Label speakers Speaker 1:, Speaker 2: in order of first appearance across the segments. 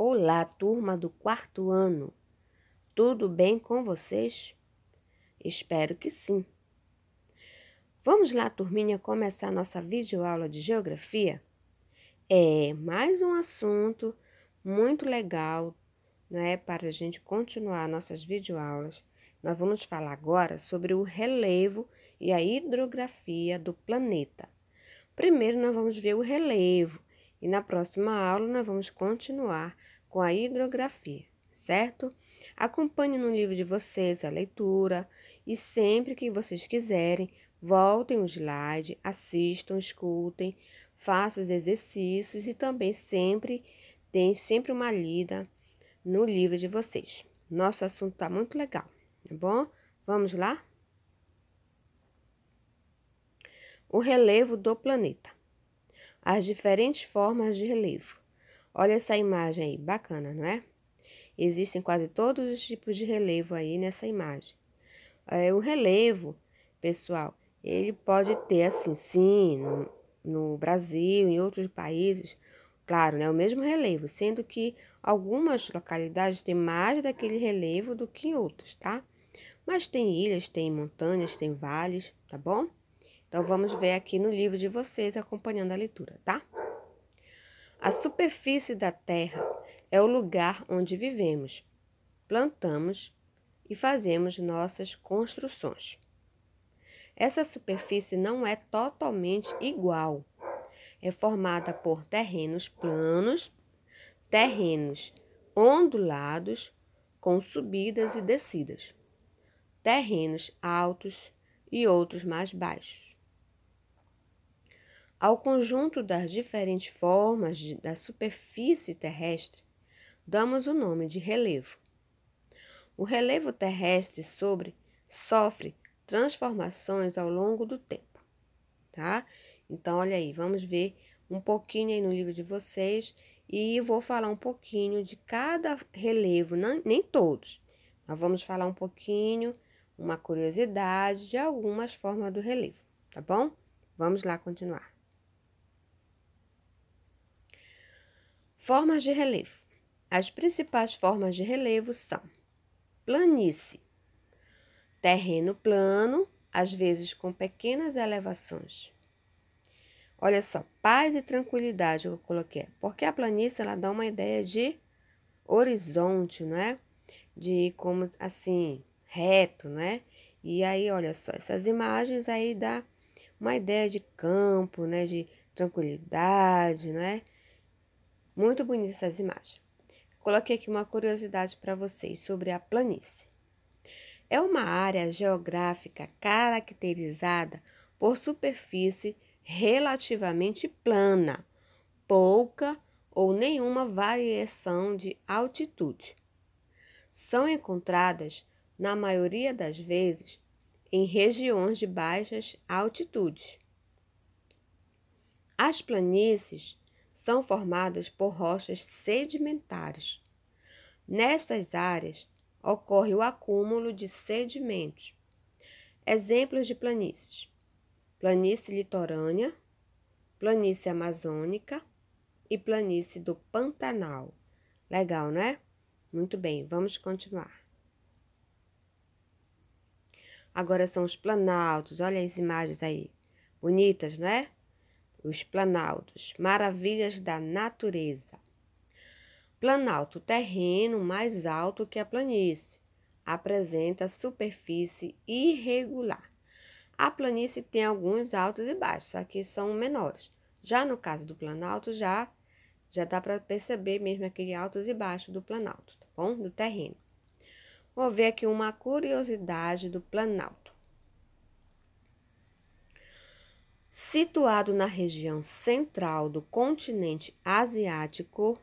Speaker 1: Olá, turma do quarto ano. Tudo bem com vocês? Espero que sim. Vamos lá, turminha, começar nossa videoaula de geografia? É mais um assunto muito legal, né, para a gente continuar nossas videoaulas. Nós vamos falar agora sobre o relevo e a hidrografia do planeta. Primeiro nós vamos ver o relevo e na próxima aula nós vamos continuar com a hidrografia, certo? Acompanhe no livro de vocês a leitura e sempre que vocês quiserem, voltem o slide, assistam, escutem, façam os exercícios e também sempre tem sempre uma lida no livro de vocês. Nosso assunto está muito legal, tá bom? Vamos lá? O relevo do planeta as diferentes formas de relevo. Olha essa imagem aí, bacana, não é? Existem quase todos os tipos de relevo aí nessa imagem. É, o relevo, pessoal, ele pode ter assim, sim, no, no Brasil, em outros países, claro, né, o mesmo relevo, sendo que algumas localidades têm mais daquele relevo do que em outros, tá? Mas tem ilhas, tem montanhas, tem vales, tá bom? Então vamos ver aqui no livro de vocês acompanhando a leitura, tá? A superfície da terra é o lugar onde vivemos, plantamos e fazemos nossas construções. Essa superfície não é totalmente igual. É formada por terrenos planos, terrenos ondulados com subidas e descidas, terrenos altos e outros mais baixos ao conjunto das diferentes formas de, da superfície terrestre, damos o nome de relevo. O relevo terrestre sobre sofre transformações ao longo do tempo, tá? Então, olha aí, vamos ver um pouquinho aí no livro de vocês e vou falar um pouquinho de cada relevo, não, nem todos. mas vamos falar um pouquinho, uma curiosidade de algumas formas do relevo, tá bom? Vamos lá continuar. Formas de relevo. As principais formas de relevo são planície, terreno plano, às vezes com pequenas elevações. Olha só, paz e tranquilidade eu coloquei, porque a planície ela dá uma ideia de horizonte, não é? De como assim, reto, não é? E aí, olha só, essas imagens aí dá uma ideia de campo, né, de tranquilidade, não é? Muito bonitas as imagens. Coloquei aqui uma curiosidade para vocês sobre a planície. É uma área geográfica caracterizada por superfície relativamente plana, pouca ou nenhuma variação de altitude. São encontradas, na maioria das vezes, em regiões de baixas altitudes. As planícies são formadas por rochas sedimentares. Nessas áreas ocorre o acúmulo de sedimentos. Exemplos de planícies: planície litorânea, planície amazônica e planície do Pantanal. Legal, não é? Muito bem, vamos continuar. Agora são os planaltos, olha as imagens aí. Bonitas, não é? os planaltos, maravilhas da natureza. Planalto, terreno mais alto que a planície, apresenta superfície irregular. A planície tem alguns altos e baixos, aqui são menores. Já no caso do planalto, já já dá para perceber mesmo aquele altos e baixos do planalto, tá bom? Do terreno. Vou ver aqui uma curiosidade do planalto. Situado na região central do continente asiático,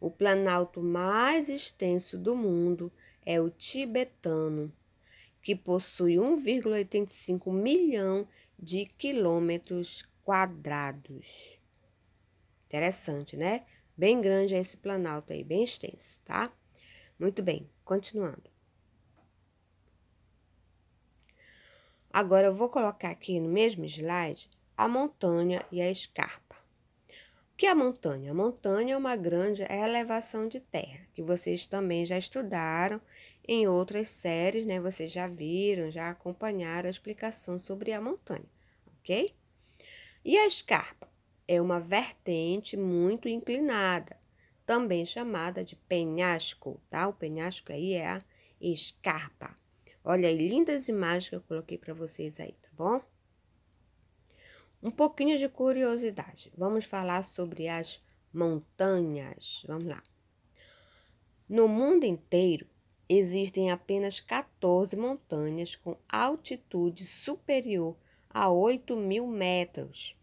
Speaker 1: o planalto mais extenso do mundo é o tibetano, que possui 1,85 milhão de quilômetros quadrados. Interessante, né? Bem grande é esse planalto aí, bem extenso, tá? Muito bem, continuando. Agora eu vou colocar aqui no mesmo slide a montanha e a escarpa. O que é a montanha? A montanha é uma grande elevação de terra, que vocês também já estudaram em outras séries, né? Vocês já viram, já acompanharam a explicação sobre a montanha, ok? E a escarpa é uma vertente muito inclinada, também chamada de penhasco, tá? O penhasco aí é a escarpa. Olha aí, lindas imagens que eu coloquei para vocês aí, tá bom? Um pouquinho de curiosidade. Vamos falar sobre as montanhas. Vamos lá. No mundo inteiro, existem apenas 14 montanhas com altitude superior a 8 mil metros.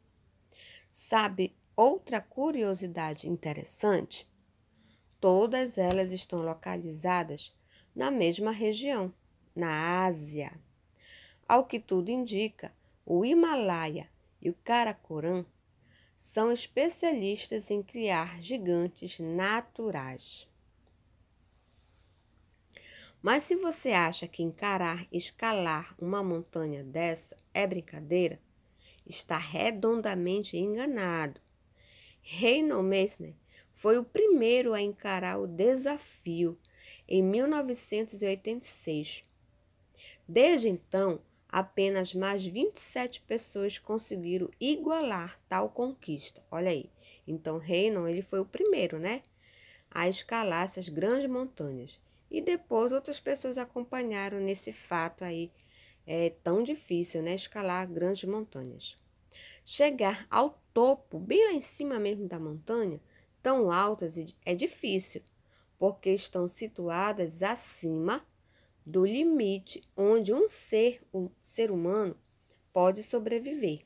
Speaker 1: Sabe outra curiosidade interessante? Todas elas estão localizadas na mesma região na Ásia. Ao que tudo indica, o Himalaia e o Karakoram são especialistas em criar gigantes naturais. Mas se você acha que encarar escalar uma montanha dessa é brincadeira, está redondamente enganado. Reynold Messner foi o primeiro a encarar o desafio em 1986, Desde então, apenas mais 27 pessoas conseguiram igualar tal conquista. Olha aí. Então, Reynon, ele foi o primeiro, né? A escalar essas grandes montanhas. E depois outras pessoas acompanharam nesse fato aí é tão difícil, né? Escalar grandes montanhas. Chegar ao topo, bem lá em cima mesmo da montanha, tão altas, é difícil, porque estão situadas acima do limite onde um ser, um ser humano, pode sobreviver.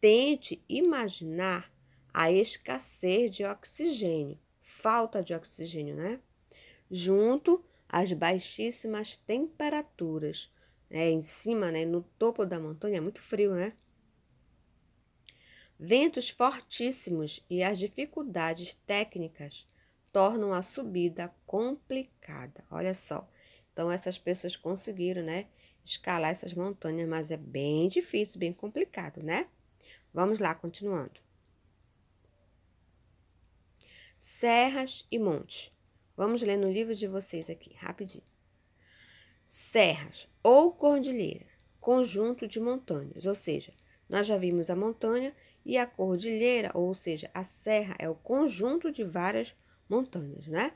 Speaker 1: Tente imaginar a escassez de oxigênio, falta de oxigênio, né? Junto às baixíssimas temperaturas, né? em cima, né? no topo da montanha, é muito frio, né? Ventos fortíssimos e as dificuldades técnicas tornam a subida complicada. Olha só, então essas pessoas conseguiram, né, escalar essas montanhas, mas é bem difícil, bem complicado, né? Vamos lá, continuando. Serras e montes. Vamos ler no livro de vocês aqui, rapidinho. Serras ou cordilheira, conjunto de montanhas, ou seja, nós já vimos a montanha e a cordilheira, ou seja, a serra é o conjunto de várias montanhas, né?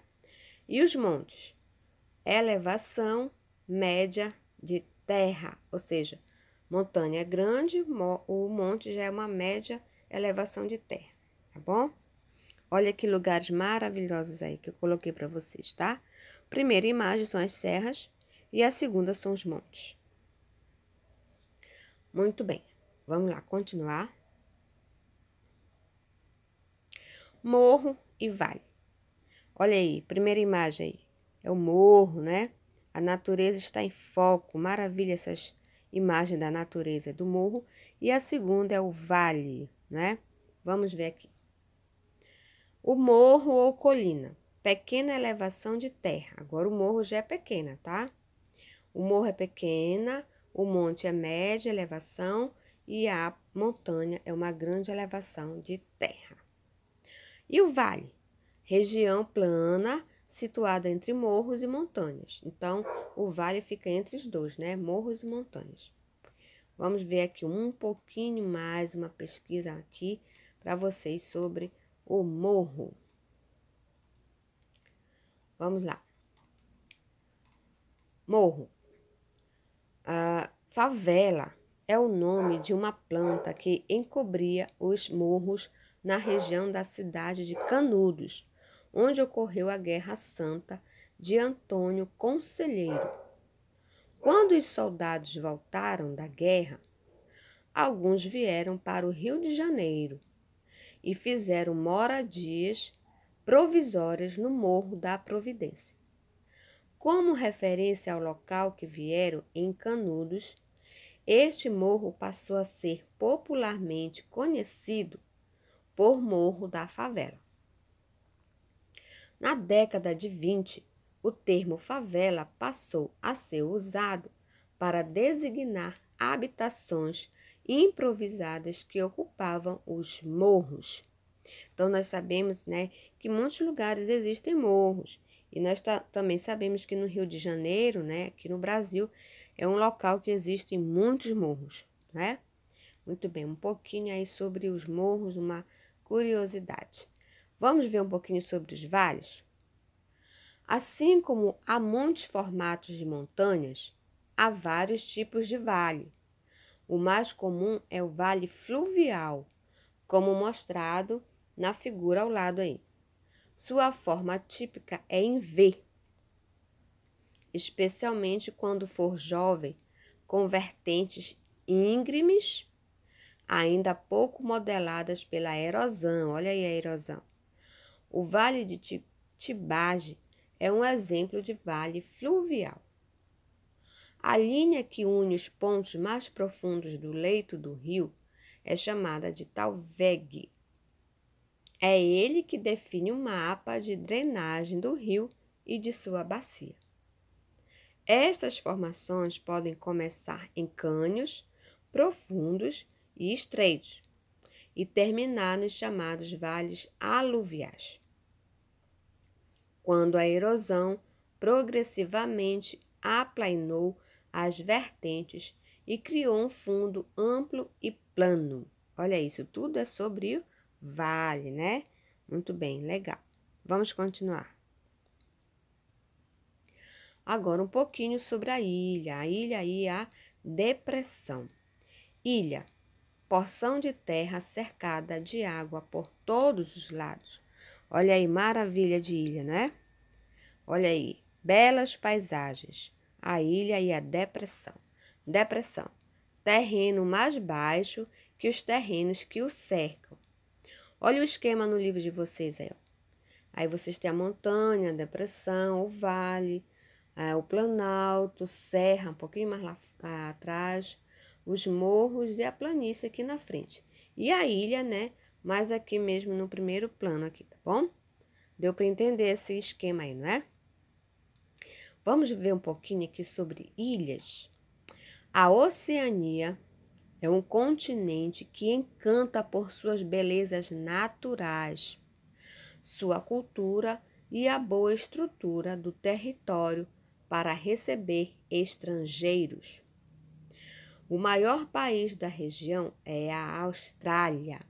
Speaker 1: E os montes? elevação média de terra, ou seja, montanha é grande, o monte já é uma média elevação de terra, tá bom? Olha que lugares maravilhosos aí que eu coloquei para vocês, tá? Primeira imagem são as serras e a segunda são os montes. Muito bem, vamos lá continuar. Morro e vale. Olha aí, primeira imagem aí é o morro, né? A natureza está em foco, maravilha essas imagens da natureza do morro. E a segunda é o vale, né? Vamos ver aqui. O morro ou colina, pequena elevação de terra. Agora o morro já é pequena, tá? O morro é pequena, o monte é média elevação e a montanha é uma grande elevação de terra. E o vale, região plana Situada entre morros e montanhas. Então, o vale fica entre os dois, né? Morros e montanhas. Vamos ver aqui um pouquinho mais uma pesquisa aqui para vocês sobre o morro. Vamos lá. Morro. A favela é o nome de uma planta que encobria os morros na região da cidade de Canudos onde ocorreu a Guerra Santa de Antônio Conselheiro. Quando os soldados voltaram da guerra, alguns vieram para o Rio de Janeiro e fizeram moradias provisórias no Morro da Providência. Como referência ao local que vieram em Canudos, este morro passou a ser popularmente conhecido por Morro da Favela. Na década de 20, o termo favela passou a ser usado para designar habitações improvisadas que ocupavam os morros. Então, nós sabemos né, que em muitos lugares existem morros. E nós também sabemos que no Rio de Janeiro, né, aqui no Brasil, é um local que existem muitos morros. Né? Muito bem, um pouquinho aí sobre os morros, uma curiosidade. Vamos ver um pouquinho sobre os vales? Assim como há muitos formatos de montanhas, há vários tipos de vale. O mais comum é o vale fluvial, como mostrado na figura ao lado aí. Sua forma típica é em V, especialmente quando for jovem, com vertentes íngremes, ainda pouco modeladas pela erosão. Olha aí a erosão o Vale de Tibage é um exemplo de vale fluvial. A linha que une os pontos mais profundos do leito do rio é chamada de talveg. É ele que define o mapa de drenagem do rio e de sua bacia. Estas formações podem começar em cânions profundos e estreitos e terminar nos chamados vales aluviais quando a erosão progressivamente aplainou as vertentes e criou um fundo amplo e plano. Olha isso, tudo é sobre o vale, né? Muito bem, legal. Vamos continuar. Agora um pouquinho sobre a ilha. A ilha e é a depressão. Ilha, porção de terra cercada de água por todos os lados. Olha aí, maravilha de ilha, né? Olha aí, belas paisagens, a ilha e a depressão. Depressão, terreno mais baixo que os terrenos que o cercam. Olha o esquema no livro de vocês aí. Ó. Aí vocês têm a montanha, a depressão, o vale, é, o planalto, serra, um pouquinho mais lá, lá atrás, os morros e a planície aqui na frente. E a ilha, né? Mas aqui mesmo no primeiro plano aqui bom? Deu para entender esse esquema aí, não é? Vamos ver um pouquinho aqui sobre ilhas. A Oceania é um continente que encanta por suas belezas naturais, sua cultura e a boa estrutura do território para receber estrangeiros. O maior país da região é a Austrália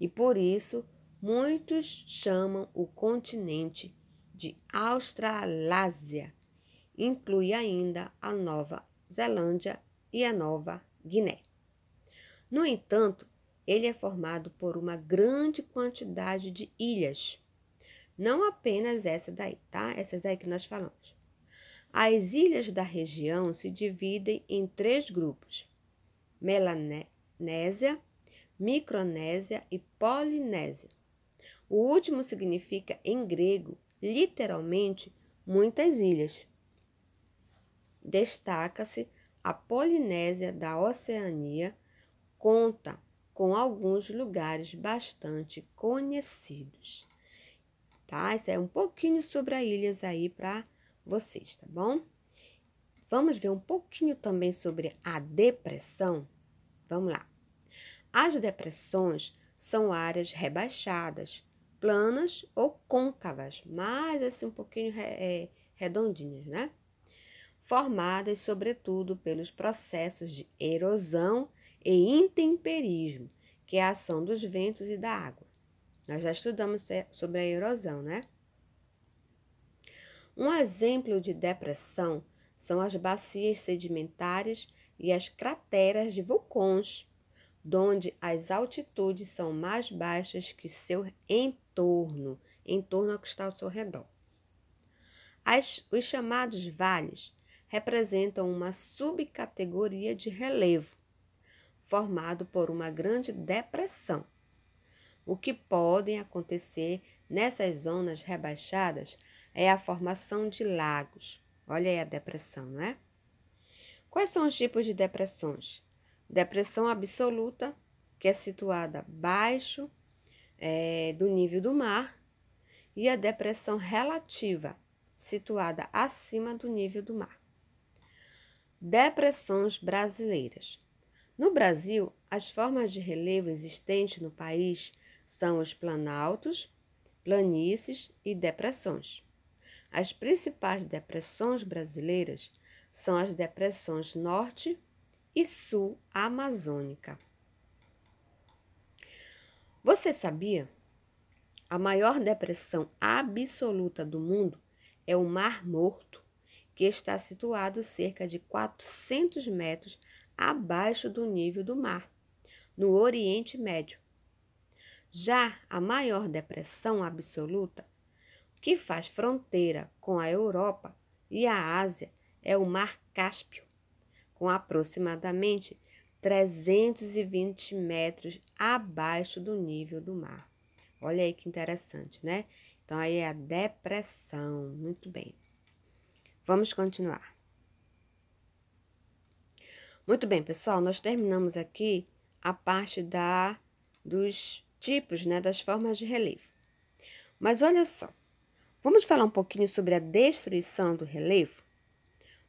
Speaker 1: e por isso Muitos chamam o continente de Australásia. Inclui ainda a Nova Zelândia e a Nova Guiné. No entanto, ele é formado por uma grande quantidade de ilhas. Não apenas essa daí, tá? Essas daí que nós falamos. As ilhas da região se dividem em três grupos: Melanésia, Micronésia e Polinésia. O último significa, em grego, literalmente, muitas ilhas. Destaca-se a Polinésia da Oceania, conta com alguns lugares bastante conhecidos. Tá? Isso é um pouquinho sobre as ilhas aí para vocês, tá bom? Vamos ver um pouquinho também sobre a depressão? Vamos lá. As depressões são áreas rebaixadas, planas ou côncavas, mais assim um pouquinho é, redondinhas, né? Formadas sobretudo pelos processos de erosão e intemperismo, que é a ação dos ventos e da água. Nós já estudamos sobre a erosão, né? Um exemplo de depressão são as bacias sedimentares e as crateras de vulcões donde as altitudes são mais baixas que seu entorno, entorno ao que está ao seu redor. As, os chamados vales representam uma subcategoria de relevo, formado por uma grande depressão. O que podem acontecer nessas zonas rebaixadas é a formação de lagos. Olha aí a depressão, né? Quais são os tipos de depressões? Depressão absoluta, que é situada abaixo é, do nível do mar, e a depressão relativa, situada acima do nível do mar. Depressões brasileiras. No Brasil, as formas de relevo existentes no país são os planaltos, planícies e depressões. As principais depressões brasileiras são as depressões norte e sul amazônica. Você sabia? A maior depressão absoluta do mundo é o Mar Morto, que está situado cerca de 400 metros abaixo do nível do mar, no Oriente Médio. Já a maior depressão absoluta, que faz fronteira com a Europa e a Ásia, é o Mar Cáspio, com aproximadamente 320 metros abaixo do nível do mar. Olha aí que interessante, né? Então, aí é a depressão. Muito bem. Vamos continuar. Muito bem, pessoal, nós terminamos aqui a parte da dos tipos, né, das formas de relevo. Mas olha só, vamos falar um pouquinho sobre a destruição do relevo?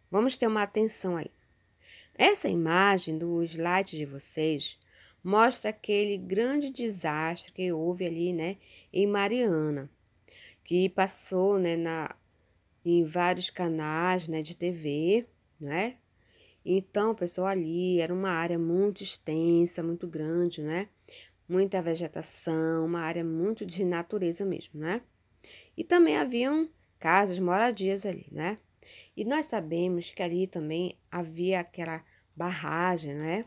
Speaker 1: Vamos ter uma atenção aí. Essa imagem do slide de vocês mostra aquele grande desastre que houve ali, né, em Mariana, que passou, né, na, em vários canais, né, de TV, né? Então, pessoal, ali era uma área muito extensa, muito grande, né? Muita vegetação, uma área muito de natureza mesmo, né? E também haviam casas, moradias ali, né? E nós sabemos que ali também havia aquela barragem, né?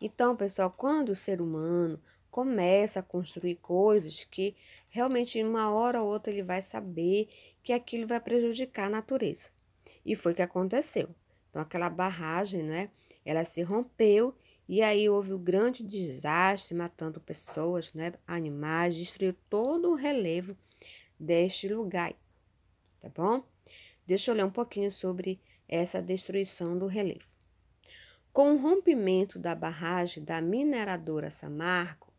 Speaker 1: Então, pessoal, quando o ser humano começa a construir coisas que realmente uma hora ou outra ele vai saber que aquilo vai prejudicar a natureza. E foi o que aconteceu. Então, aquela barragem, né? Ela se rompeu e aí houve um grande desastre, matando pessoas, né, animais, destruiu todo o relevo deste lugar, tá bom? Deixa eu ler um pouquinho sobre essa destruição do relevo. Com o rompimento da barragem da mineradora Samarco,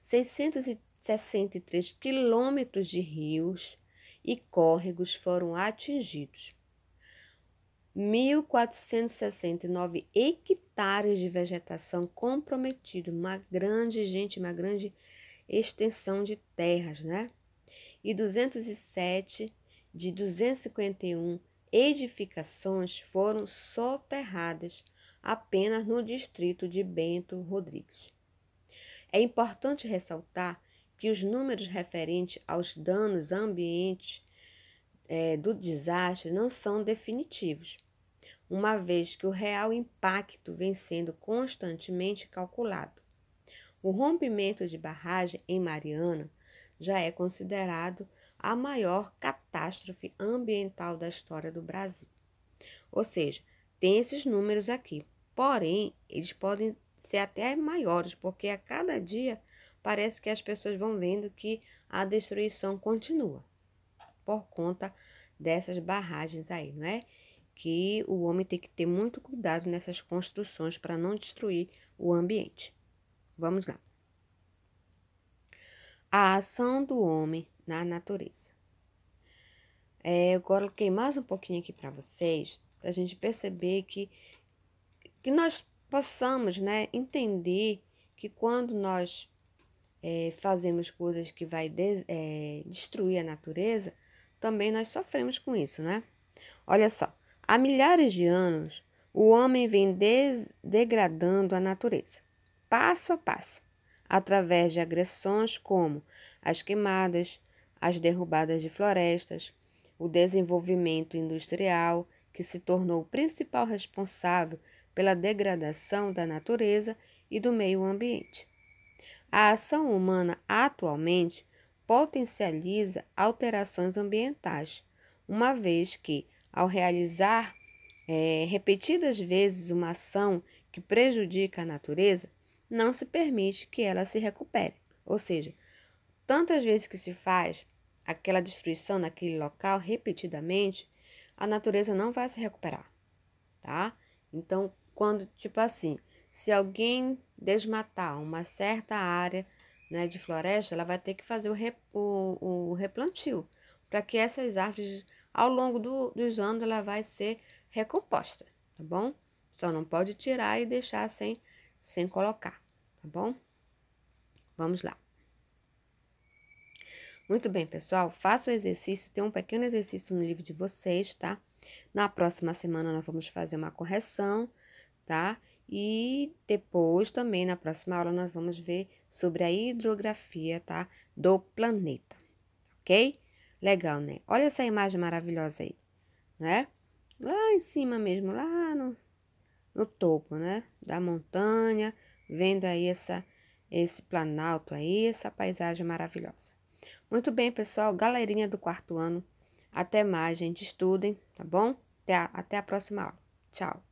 Speaker 1: 663 quilômetros de rios e córregos foram atingidos. 1.469 hectares de vegetação comprometidos, uma grande, gente, uma grande extensão de terras, né? E 207 de 251 edificações foram soterradas apenas no distrito de Bento Rodrigues. É importante ressaltar que os números referentes aos danos ambientes é, do desastre não são definitivos, uma vez que o real impacto vem sendo constantemente calculado. O rompimento de barragem em Mariana já é considerado a maior catástrofe ambiental da história do Brasil. Ou seja, tem esses números aqui, porém, eles podem ser até maiores, porque a cada dia parece que as pessoas vão vendo que a destruição continua por conta dessas barragens aí, não é? Que o homem tem que ter muito cuidado nessas construções para não destruir o ambiente. Vamos lá. A ação do homem na natureza. É, eu coloquei mais um pouquinho aqui para vocês, para a gente perceber que, que nós possamos né, entender que quando nós é, fazemos coisas que vai é, destruir a natureza, também nós sofremos com isso, né? Olha só, há milhares de anos o homem vem degradando a natureza, passo a passo, através de agressões como as queimadas, as derrubadas de florestas, o desenvolvimento industrial, que se tornou o principal responsável pela degradação da natureza e do meio ambiente. A ação humana atualmente potencializa alterações ambientais, uma vez que, ao realizar é, repetidas vezes uma ação que prejudica a natureza, não se permite que ela se recupere. Ou seja, tantas vezes que se faz, aquela destruição naquele local repetidamente, a natureza não vai se recuperar, tá? Então, quando, tipo assim, se alguém desmatar uma certa área né, de floresta, ela vai ter que fazer o, rep, o, o replantio, para que essas árvores, ao longo do, dos anos, ela vai ser recomposta, tá bom? Só não pode tirar e deixar sem, sem colocar, tá bom? Vamos lá. Muito bem, pessoal. Faça o exercício. Tem um pequeno exercício no livro de vocês, tá? Na próxima semana nós vamos fazer uma correção, tá? E depois também na próxima aula nós vamos ver sobre a hidrografia, tá? Do planeta, ok? Legal, né? Olha essa imagem maravilhosa aí, né? Lá em cima mesmo, lá no, no topo, né? Da montanha, vendo aí essa, esse planalto aí, essa paisagem maravilhosa. Muito bem, pessoal, galerinha do quarto ano. Até mais, gente. Estudem, tá bom? Até a, até a próxima aula. Tchau.